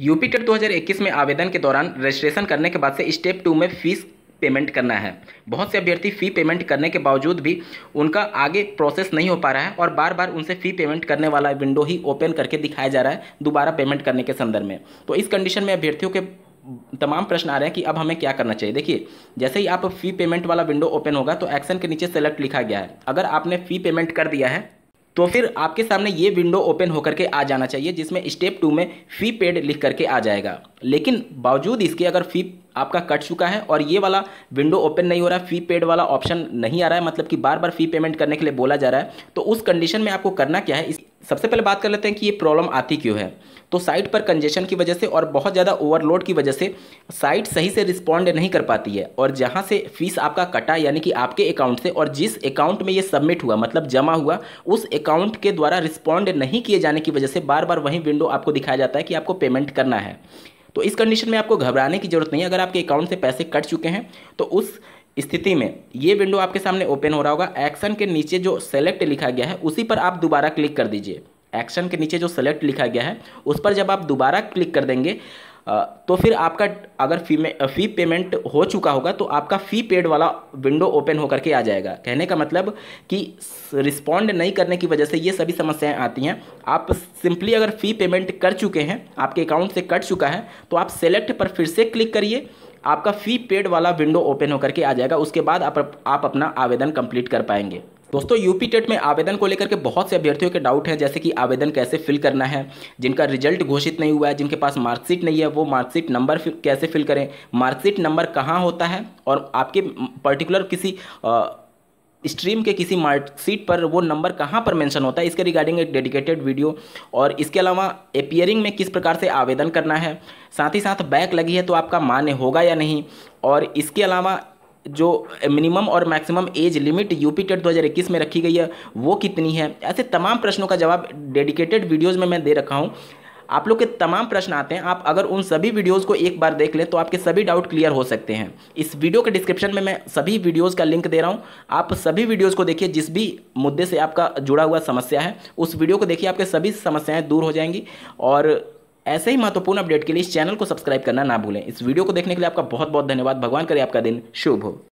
UP TET 2021 में आवेदन के दौरान रजिस्ट्रेशन करने के बाद से स्टेप टू में फीस पेमेंट करना है बहुत से अभ्यर्थी फ़ी पेमेंट करने के बावजूद भी उनका आगे प्रोसेस नहीं हो पा रहा है और बार बार उनसे फ़ी पेमेंट करने वाला विंडो ही ओपन करके दिखाया जा रहा है दोबारा पेमेंट करने के संदर्भ में तो इस कंडीशन में अभ्यर्थियों के तमाम प्रश्न आ रहे हैं कि अब हमें क्या करना चाहिए देखिए जैसे ही आप फ़ी पेमेंट वाला विंडो ओपन होगा तो एक्शन के नीचे सेलेक्ट लिखा गया है अगर आपने फ़ी पेमेंट कर दिया है तो फिर आपके सामने ये विंडो ओपन होकर के आ जाना चाहिए जिसमें स्टेप टू में फ़ी पेड लिख करके आ जाएगा लेकिन बावजूद इसके अगर फ़ी आपका कट चुका है और ये वाला विंडो ओपन नहीं हो रहा है फ़ी पेड वाला ऑप्शन नहीं आ रहा है मतलब कि बार बार फ़ी पेमेंट करने के लिए बोला जा रहा है तो उस कंडीशन में आपको करना क्या है इस सबसे पहले बात कर लेते हैं कि ये प्रॉब्लम आती क्यों है तो साइट पर कंजेशन की वजह से और बहुत ज़्यादा ओवरलोड की वजह से साइट सही से रिस्पॉन्ड नहीं कर पाती है और जहाँ से फीस आपका कटा यानी कि आपके अकाउंट से और जिस अकाउंट में ये सबमिट हुआ मतलब जमा हुआ उस अकाउंट के द्वारा रिस्पॉन्ड नहीं किए जाने की वजह से बार बार वही विंडो आपको दिखाया जाता है कि आपको पेमेंट करना है तो इस कंडीशन में आपको घबराने की जरूरत नहीं है अगर आपके अकाउंट से पैसे कट चुके हैं तो उस स्थिति में ये विंडो आपके सामने ओपन हो रहा होगा एक्शन के नीचे जो सेलेक्ट लिखा गया है उसी पर आप दोबारा क्लिक कर दीजिए एक्शन के नीचे जो सेलेक्ट लिखा गया है उस पर जब आप दोबारा क्लिक कर देंगे तो फिर आपका अगर फी में फ़ी पेमेंट हो चुका होगा तो आपका फ़ी पेड वाला विंडो ओपन होकर के आ जाएगा कहने का मतलब कि रिस्पॉन्ड नहीं करने की वजह से ये सभी समस्याएं आती हैं आप सिंपली अगर फ़ी पेमेंट कर चुके हैं आपके अकाउंट से कट चुका है तो आप सेलेक्ट पर फिर से क्लिक करिए आपका फ़ी पेड वाला विंडो ओपन होकर के आ जाएगा उसके बाद आप, आप अपना आवेदन कंप्लीट कर पाएंगे दोस्तों यूपी टेट में आवेदन को लेकर के बहुत से अभ्यर्थियों के डाउट हैं जैसे कि आवेदन कैसे फिल करना है जिनका रिजल्ट घोषित नहीं हुआ है जिनके पास मार्कशीट नहीं है वो मार्कशीट नंबर कैसे फिल करें मार्कशीट नंबर कहाँ होता है और आपके पर्टिकुलर किसी आ, स्ट्रीम के किसी मार्कशीट पर वो नंबर कहाँ पर मेंशन होता है इसके रिगार्डिंग एक डेडिकेटेड वीडियो और इसके अलावा अपियरिंग में किस प्रकार से आवेदन करना है साथ ही साथ बैक लगी है तो आपका मान्य होगा या नहीं और इसके अलावा जो मिनिमम और maximum age limit UP TET 2021 में रखी गई है वो कितनी है ऐसे तमाम प्रश्नों का जवाब डेडिकेटेड वीडियोज़ में मैं दे रखा हूँ आप लोग के तमाम प्रश्न आते हैं आप अगर उन सभी वीडियोज़ को एक बार देख लें तो आपके सभी डाउट क्लियर हो सकते हैं इस वीडियो के डिस्क्रिप्शन में मैं सभी वीडियोज़ का लिंक दे रहा हूँ आप सभी वीडियोज़ को देखिए जिस भी मुद्दे से आपका जुड़ा हुआ समस्या है उस वीडियो को देखिए आपके सभी समस्याएँ दूर हो जाएंगी और ऐसे ही महत्वपूर्ण अपडेट के लिए इस चैनल को सब्सक्राइब करना ना भूलें इस वीडियो को देखने के लिए आपका बहुत बहुत धन्यवाद भगवान करे आपका दिन शुभ हो